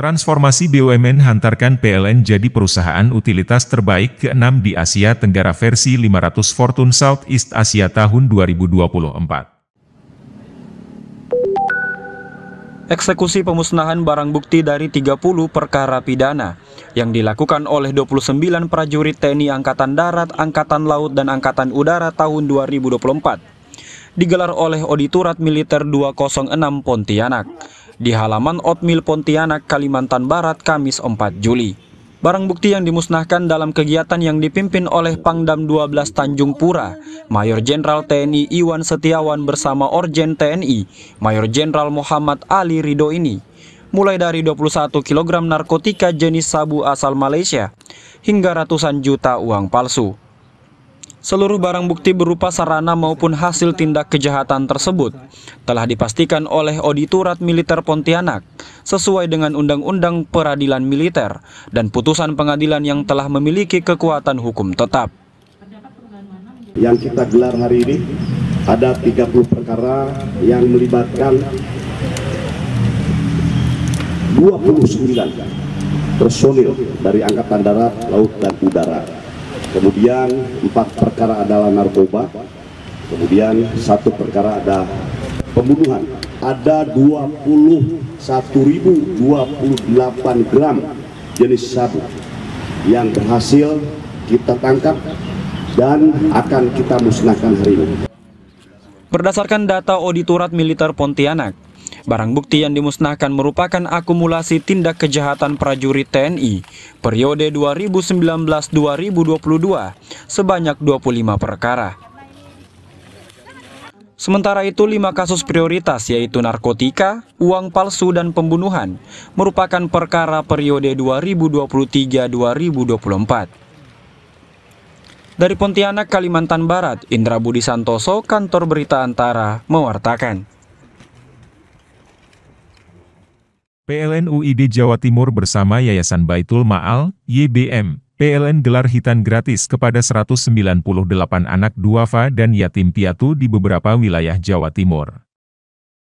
Transformasi BUMN hantarkan PLN jadi perusahaan utilitas terbaik ke-6 di Asia Tenggara versi 500 Fortune Southeast Asia tahun 2024. Eksekusi pemusnahan barang bukti dari 30 perkara pidana yang dilakukan oleh 29 prajurit TNI Angkatan Darat, Angkatan Laut, dan Angkatan Udara tahun 2024 digelar oleh Auditorat Militer 206 Pontianak di halaman Otmil Pontianak, Kalimantan Barat, Kamis 4 Juli. Barang bukti yang dimusnahkan dalam kegiatan yang dipimpin oleh Pangdam 12 Tanjung Pura, Mayor Jenderal TNI Iwan Setiawan bersama Orjen TNI, Mayor Jenderal Muhammad Ali Rido ini mulai dari 21 kg narkotika jenis sabu asal Malaysia hingga ratusan juta uang palsu. Seluruh barang bukti berupa sarana maupun hasil tindak kejahatan tersebut telah dipastikan oleh Auditorat Militer Pontianak sesuai dengan Undang-Undang Peradilan Militer dan putusan pengadilan yang telah memiliki kekuatan hukum tetap. Yang kita gelar hari ini ada 30 perkara yang melibatkan 29 personil dari Angkatan Darat, Laut, dan Udara kemudian empat perkara adalah narkoba, kemudian satu perkara ada pembunuhan. Ada 21.028 gram jenis sabu yang berhasil kita tangkap dan akan kita musnahkan hari ini. Berdasarkan data Auditorat Militer Pontianak, Barang bukti yang dimusnahkan merupakan akumulasi tindak kejahatan prajurit TNI periode 2019-2022 sebanyak 25 perkara. Sementara itu, lima kasus prioritas yaitu narkotika, uang palsu, dan pembunuhan merupakan perkara periode 2023-2024. Dari Pontianak, Kalimantan Barat, Indra Budi Santoso, Kantor Berita Antara, mewartakan. PLN UID Jawa Timur bersama Yayasan Baitul Ma'al, YBM, PLN gelar hitan gratis kepada 198 anak duafa dan yatim piatu di beberapa wilayah Jawa Timur.